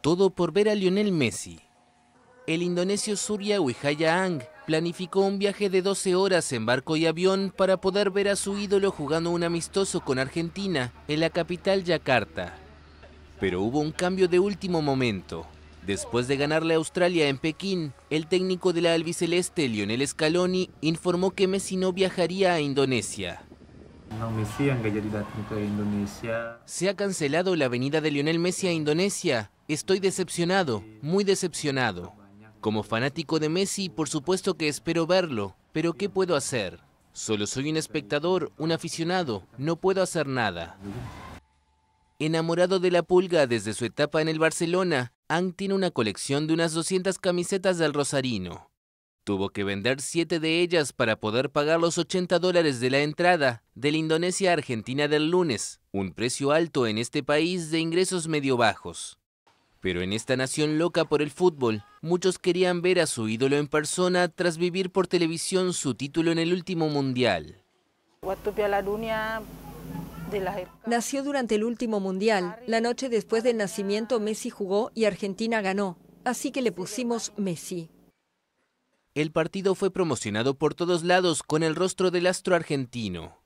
Todo por ver a Lionel Messi. El indonesio Surya Wijaya Ang planificó un viaje de 12 horas en barco y avión para poder ver a su ídolo jugando un amistoso con Argentina en la capital Yakarta. Pero hubo un cambio de último momento. Después de ganarle a Australia en Pekín, el técnico de la albiceleste, Lionel Scaloni, informó que Messi no viajaría a Indonesia. Se ha cancelado la venida de Lionel Messi a Indonesia Estoy decepcionado, muy decepcionado. Como fanático de Messi, por supuesto que espero verlo, pero ¿qué puedo hacer? Solo soy un espectador, un aficionado, no puedo hacer nada. Enamorado de la pulga desde su etapa en el Barcelona, Ang tiene una colección de unas 200 camisetas del Rosarino. Tuvo que vender 7 de ellas para poder pagar los 80 dólares de la entrada de la Indonesia Argentina del lunes, un precio alto en este país de ingresos medio bajos. Pero en esta nación loca por el fútbol, muchos querían ver a su ídolo en persona tras vivir por televisión su título en el último mundial. Nació durante el último mundial. La noche después del nacimiento Messi jugó y Argentina ganó. Así que le pusimos Messi. El partido fue promocionado por todos lados con el rostro del astro argentino.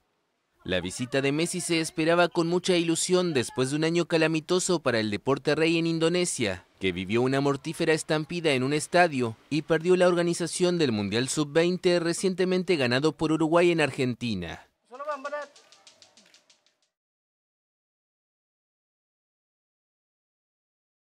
La visita de Messi se esperaba con mucha ilusión después de un año calamitoso para el deporte rey en Indonesia, que vivió una mortífera estampida en un estadio y perdió la organización del Mundial Sub-20 recientemente ganado por Uruguay en Argentina.